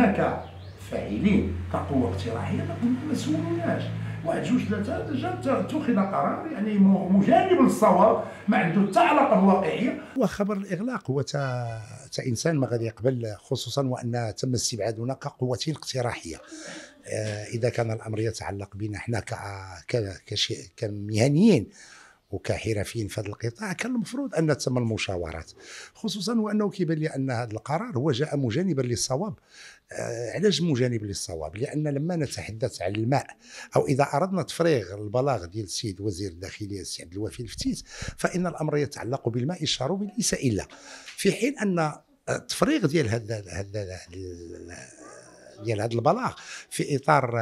حنا كفاعلين كقوة اقتراحية كنا مسؤولوناش واحد جوج ثلاثة جا اتخذ قرار يعني مجانب للصواب ما عنده حتى علاقة بالواقعية وخبر الإغلاق هو تا تا إنسان ما غادي يقبل خصوصا وأن تم استبعادنا كقوة اقتراحية آه، إذا كان الأمر يتعلق بنا حنا كمهنيين وكحرفيين في هذا القطاع كان المفروض ان تتم المشاورات خصوصا وانه كيبان لي ان هذا القرار هو جاء مجانبا للصواب آه، علاش مجانب للصواب لان لما نتحدث عن الماء او اذا اردنا تفريغ البلاغ ديال السيد وزير الداخليه السي عبد الوفي الفتيت فان الامر يتعلق بالماء الشرب ليس الا في حين ان التفريغ آه، ديال هذا هذا ديال هذا البلاغ في اطار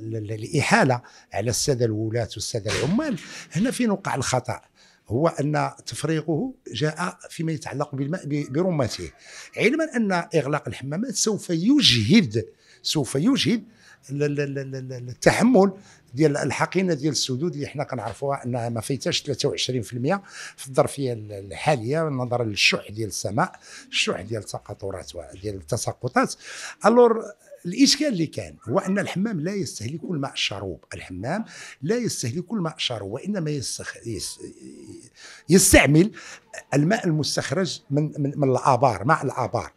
الاحاله آه، على الساده الولاة والساده العمال هنا فين وقع الخطا هو ان تفريغه جاء فيما يتعلق بالماء برمته علما ان اغلاق الحمامات سوف يجهد سوف يجهد التحمل ديال الحقينه ديال السدود اللي حنا كنعرفوها انها ما فيتاش 23% في الظرفيه الحاليه نظرا للشح ديال السماء الشح ديال التقاطرات ديال التساقطات الور الاشكال اللي كان هو ان الحمام لا يستهلك الماء الشروب الحمام لا يستهلك الماء الشروب وانما يستخ... يستعمل الماء المستخرج من من, من الابار ماء الابار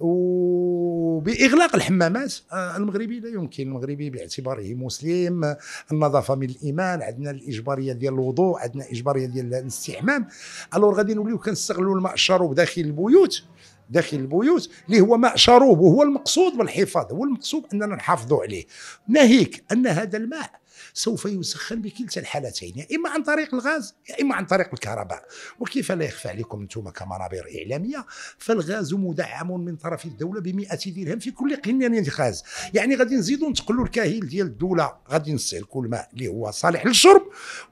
وباغلاق الحمامات آه، المغربي لا يمكن المغربي باعتباره مسلم النظافه من الايمان عندنا الاجباريه ديال الوضوء عندنا اجباريه ديال الاستحمام الوغ غادي نوليو كنستغلوا الماء الشروب داخل البيوت داخل البيوت اللي هو ماء شروب وهو المقصود بالحفاظ هو المقصود اننا نحافظوا عليه ناهيك ان هذا الماء سوف يسخن بكلتا الحالتين يا اما عن طريق الغاز يا اما عن طريق الكهرباء وكيف لا يخفى عليكم انتم كمنابر اعلاميه فالغاز مدعم من طرف الدوله ب 100 درهم في كل قنينه غاز يعني غادي نزيدوا نتقلوا الكاهل ديال الدوله غادي نستهلكوا الماء اللي هو صالح للشرب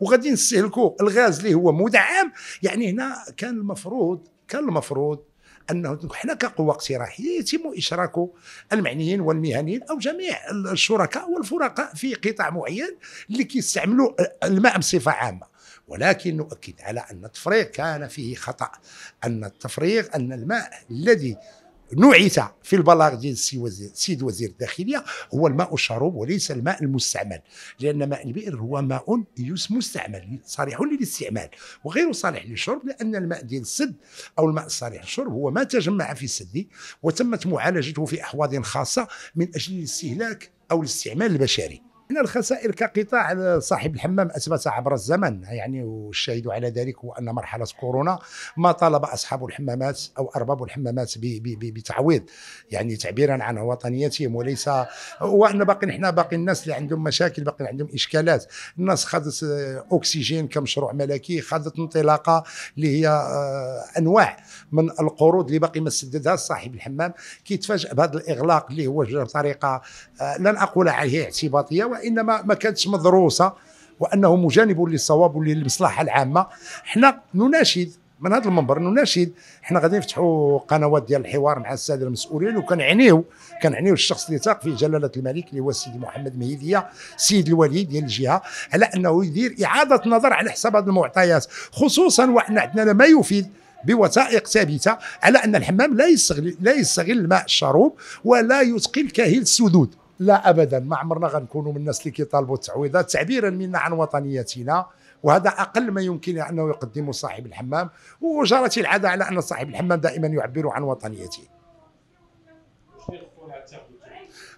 وغادي نستهلكوا الغاز اللي هو مدعم يعني هنا كان المفروض كان المفروض انه احنا كقوه اقتراحيه يتم اشراك المعنيين والمهنيين او جميع الشركاء والفرقاء في قطاع معين اللي كيستعملوا الماء بصفه عامه ولكن نؤكد على ان التفريغ كان فيه خطا ان التفريغ ان الماء الذي نوعث في البلاغ ديال السيد وزير الداخليه هو الماء الشروب وليس الماء المستعمل لان ماء البئر هو ماء مستعمل صالح للاستعمال وغير صالح للشرب لان الماء ديال السد او الماء الصالح للشرب هو ما تجمع في السد وتمت معالجته في احواض خاصه من اجل الاستهلاك او الاستعمال البشري من الخسائر كقطاع صاحب الحمام اثبت عبر الزمن يعني والشاهد على ذلك هو ان مرحله كورونا ما طالب اصحاب الحمامات او ارباب الحمامات بتعويض يعني تعبيرا عن وطنيتهم وليس وان باقي نحن باقي الناس اللي عندهم مشاكل باقي عندهم اشكالات الناس خذت آه، اكسجين كمشروع ملكي خذت انطلاقه اللي هي آه، انواع من القروض اللي باقي ما سددها صاحب الحمام كيتفاجئ بهذا الاغلاق اللي هو بطريقه آه، لن اقول عليه اعتباطيه وانما ما كانتش مدروسه وانه مجانب للصواب وللمصلحه العامه حنا نناشد من هذا المنبر نناشد حنا غادي نفتحوا قنوات ديال الحوار مع الساده المسؤولين وكنعنيو كنعنيو الشخص اللي تاق في جلاله الملك اللي هو السيد محمد مهيديه السيد الولي ديال الجهه على انه يدير اعاده نظر على حساب هذه المعطيات خصوصا وان عندنا ما يفيد بوثائق ثابته على ان الحمام لا يستغل لا يستغل الماء الشروب ولا يثقل كاهل السدود لا ابدا ما عمرنا غنكونوا من الناس اللي كيطالبوا التعويضات تعبيرا منا عن وطنيتنا وهذا اقل ما يمكن انه يقدمه صاحب الحمام وجرت العاده على ان صاحب الحمام دائما يعبر عن وطنيته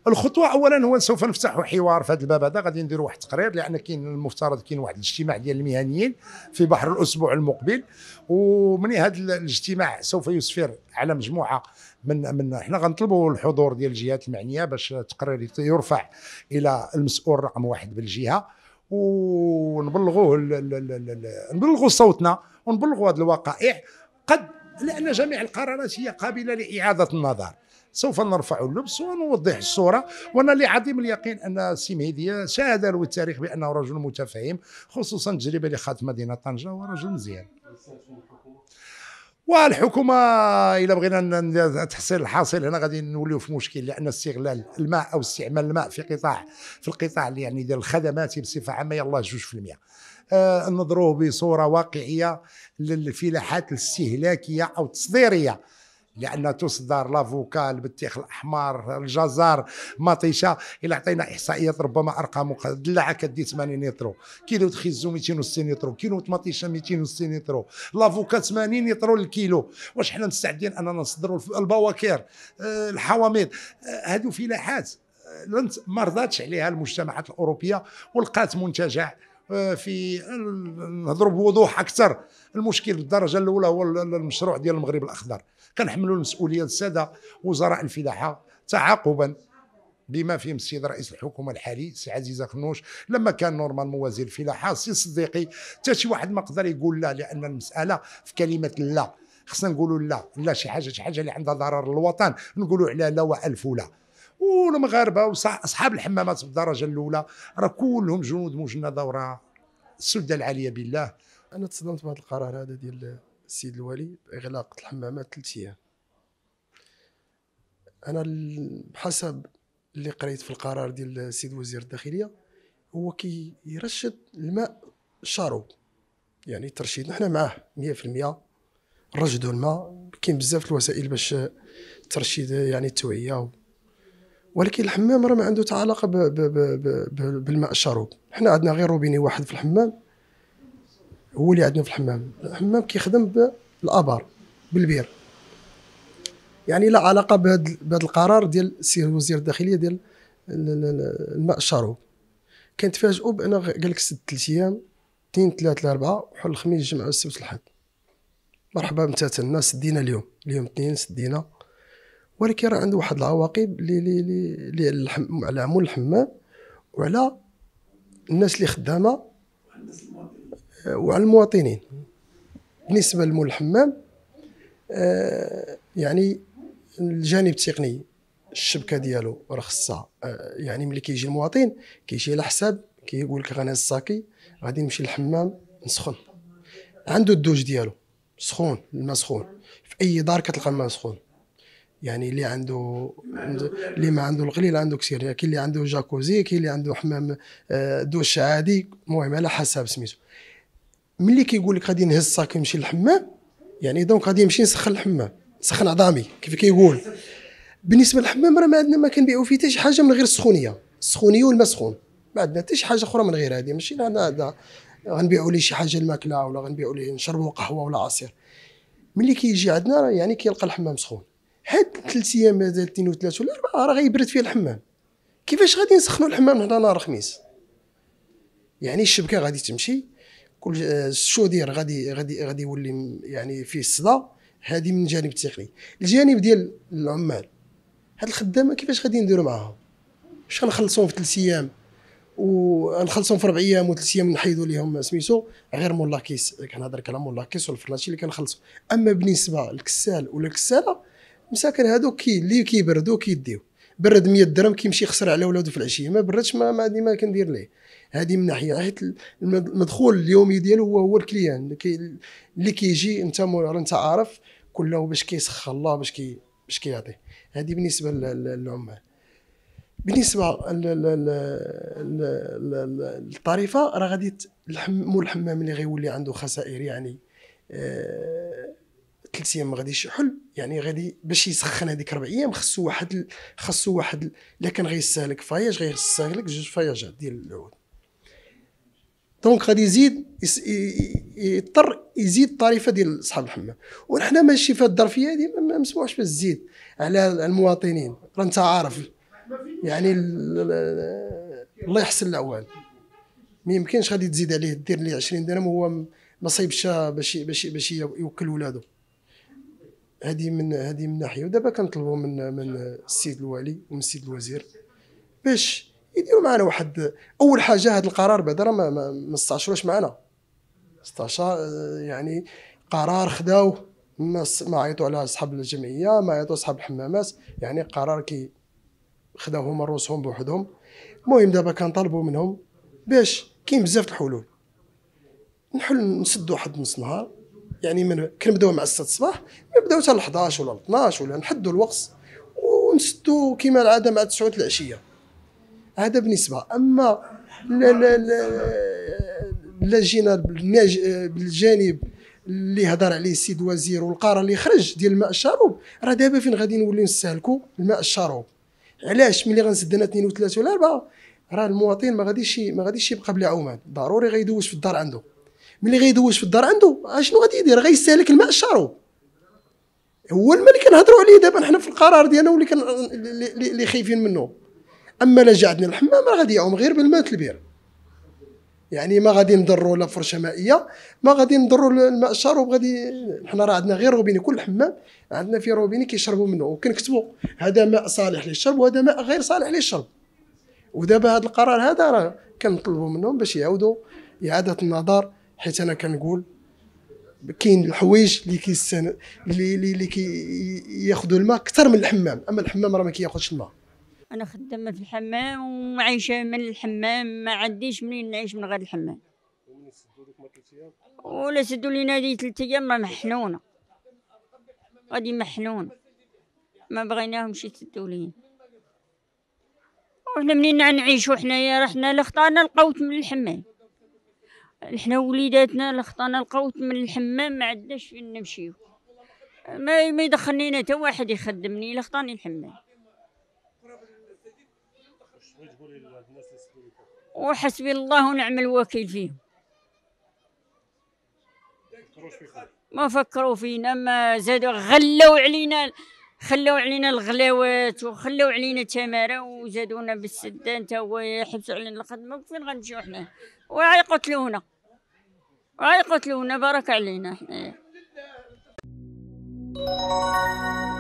الخطوه اولا هو سوف نفتح حوار في هذا الباب هذا غادي نديروا واحد التقرير لان كاين المفترض كاين واحد الاجتماع ديال المهنيين في بحر الاسبوع المقبل ومن هذا الاجتماع سوف يسفر على مجموعه من من حنا غنطلبوا الحضور ديال الجهات المعنيه باش التقرير يرفع الى المسؤول رقم واحد بالجهه ونبلغوه نبلغوا صوتنا ونبلغوا هذه الوقائع قد لان جميع القرارات هي قابله لاعاده النظر سوف نرفع اللبس ونوضح الصوره وانا عظيم اليقين ان السي مهدي شاهد له التاريخ بانه رجل متفهم خصوصا التجربه اللي خاض مدينه طنجه ورجل مزيان والحكومه الا بغينا تحصل الحاصل هنا غادي نوليو في مشكل لان استغلال الماء او استعمال الماء في قطاع في القطاع اللي يعني ديال الخدمات بصفه عامه يلاه 2% آه بصوره واقعيه للفلاحات الاستهلاكيه او التصديريه لان تصدر لافوكا البطيخ الاحمر الجزر مطيشه الا عطينا احصائيات ربما ارقام دلعه كدي 80 يترو كيلو تخيزو 260 يترو كيلو مطيشه 260 يترو لافوكا 80 يترو الكيلو واش حنا مستعدين اننا نصدروا البواكير آه، الحواميض آه، هادو فلاحات آه، ما رضاتش عليها المجتمعات الاوروبيه ولقات منتجع في نهضروا بوضوح اكثر المشكل بالدرجه الاولى هو المشروع ديال المغرب الاخضر كنحملوا المسؤوليه للساده وزراء الفلاحه تعاقبا بما فيهم السيد رئيس الحكومه الحالي السي عزيزه خنوش لما كان نورمالمون وزير الفلاحه السي صديقي حتى شي واحد ما قدر يقول لا لان المساله في كلمه لا خصنا نقولوا لا لا شي حاجه شي حاجه اللي عندها ضرر للوطن نقولوا على لا والف لا والمغاربه واصحاب الحمامات بالدرجه الاولى راه كلهم جنود مجنده وراه السده العاليه بالله انا تصدمت بهذا القرار هذا ديال السيد الوالي باغلاق الحمامات ثلاث ايام انا بحسب اللي قريت في القرار ديال السيد وزير الداخليه هو كي يرشد الماء الشارو يعني ترشيد نحن معاه 100% رشدوا الماء كاين بزاف الوسائل باش ترشيد يعني التوعيه ولكن الحمام راه ما عنده تعلق بالماء الشاروب حنا عندنا غير روبيني واحد في الحمام هو اللي عندنا في الحمام الحمام كيخدم بالابار بالبير يعني لا علاقه بهذا القرار ديال سير وزير الداخليه ديال الماء الشرب كنتفاجئوا بان قال لك ست ثلاث ايام اثنين ثلاثه اربعه وحل الخميس الجمعه والسبت الحد مرحبا الناس سدينا اليوم اليوم اثنين سدينا ولكن راه عنده واحد العواقب لي لي لي على مول الحمام وعلى الناس اللي خدامه وعلى المواطنين بالنسبه للمول الحمام آه، يعني الجانب التقني الشبكه ديالو راه يعني ملي كيجي المواطن كيجي على حساب كيقول لك غنهز الصاكي غادي نمشي للحمام نسخن عنده الدوج ديالو سخون الماء سخون في اي دار كتلقى الماء سخون يعني اللي عنده اللي ما عنده القليل عنده كثير كاين اللي عنده جاكوزي كاين اللي عنده حمام آه، دوش عادي المهم على حساب سميتو ملي كيقول لك غادي نهز الصاك ونمشي للحمام يعني دونك غادي نمشي نسخن الحمام نسخن عظامي كيف كيقول بالنسبه للحمام راه ما عندنا ما كنبيعوا فيه حتى شي حاجه من غير السخونيه السخونيه والماء سخون ما عندنا حتى شي حاجه اخرى من غير هذه ماشي انا هذا غنبيعوا ليه شي حاجه الماكله ولا غنبيعوا ليه نشربوا قهوه ولا عصير ملي كيجي عندنا راه يعني كيلقى الحمام سخون هاد ثلاث ايام هذا اثنين وثلاثه ولا اربعه راه غيبرد فيه الحمام كيفاش غادي نسخنوا الحمام هنا نهار الخميس يعني الشبكه غادي تمشي كل آه، شو دير غادي غادي غادي يولي يعني فيه الصدى هذه من جانب التقني الجانب ديال العمال هاد الخدامه كيفاش غادي نديرو معاهم واش غنخلصوهم في ثلاث ايام ونخلصهم في اربع ايام وثلاث ايام نحيدوا لهم سميتو غير مولا كيس كنهضر كلام مولا كيس والفرناشي اللي كنخلصو اما بالنسبه للكسال ولا الكساله مساكن هادوك كي اللي كيبردو كيديو برد 100 درهم كيمشي يخسر على ولادو في العشيه ما بردش ما ما كندير ليه هذه من ناحيه حيت المدخول اليومي ديالو هو هو الكليان اللي كيجي انت انت عارف كله باش كيسخ الله باش كي باش كيعطي هذه بالنسبه للعمال بالنسبه للطريفه راه غادي مول الحمام اللي غيولي عنده خسائر يعني ثلاث آه، ايام ما غاديش يحل يعني غادي باش يسخن هذيك اربع ايام خصو واحد خصو واحد لكن كان غيستهلك فاياج غيستهلك جوج فاياجات ديال العود دونك غادي يزيد يضطر يزيد الطريفه ديال اصحاب الحمام ونحن ماشي في الظرفيه هذه ما مسموحش باش تزيد على المواطنين راه انت عارف يعني الله يحسن العوان ما يمكنش غادي تزيد عليه دير ليه 20 درهم وهو ما صيبش باش باش باش يوكل ولادو هذه من هذه من ناحيه ودابا كنطلبوا من من السيد الوالي ومن السيد الوزير باش يديروا معنا واحد اول حاجه هذا القرار بعدا راه ما, ما, استعشروش معنا استعشر يعني قرار خداو ما ما عيطوا على اصحاب الجمعيه ما عيطوا اصحاب الحمامات يعني قرار كي خداو هما رؤوسهم بوحدهم المهم دابا كنطالبوا منهم باش كاين بزاف الحلول نحل نسدوا واحد نص نهار يعني من كنبداو مع 6 الصباح نبداو حتى ل 11 ولا 12 ولا نحدوا الوقت ونسدوا كما العاده مع 9 العشيه هذا بالنسبه اما لا جينا بالجانب اللي هضر عليه السيد وزير والقرار اللي خرج ديال الماء الشاروب راه دابا فين غادي نوليو نستهلكوا الماء الشاروب علاش ملي غنسدنا اثنين وثلاثه ولا راه المواطن ما غاديش ما غاديش يبقى بلا عمان ضروري غيدوش في الدار عنده ملي غيدوش في الدار عنده اشنو غادي يدير غيستهلك الماء الشاروب هو الملك كنهضروا عليه دابا حنا في القرار ديالنا واللي اللي خايفين منه اما لا جا عندنا الحمام راه غادي يعوم غير بالماء البير يعني ما غادي نضروا لا فرشه مائيه ما غادي نضروا الماء الشرب غادي حنا راه عندنا غير روبيني كل حمام عندنا فيه روبيني كيشربوا منه وكنكتبوا هذا ماء صالح للشرب وهذا ماء غير صالح للشرب ودابا هذا القرار هذا راه كنطلبوا منهم باش يعاودوا اعاده النظر حيت انا كنقول كاين الحوايج اللي كيستن اللي اللي ياخذوا الماء اكثر من الحمام اما الحمام راه ما كياخذش الماء انا خدامه في الحمام وعايشه من الحمام ما عنديش منين نعيش من غير الحمام ولا سدوا لينا هذه ثلاث ايام محنونه غادي محنونه ما بغيناهمش يسدوا لينا وحنا منين نعيشو حنايا رحنا لخطانا القوت من الحمام حنا وليداتنا لخطانا القوت من الحمام ما عندناش فين نمشيو ما ما يدخلني حتى واحد يخدمني لخطاني الحمام وحسبي الله ونعم الوكيل فيهم ما فكروا فينا ما زادوا غلوا علينا خلوا علينا الغلاوات وخلوا علينا التمارا وزادونا بالسده انت هو يحبسوا علينا الخدمه فين غنمشيو حنا وعيقتلونا وعيقتلونا بارك علينا حنايا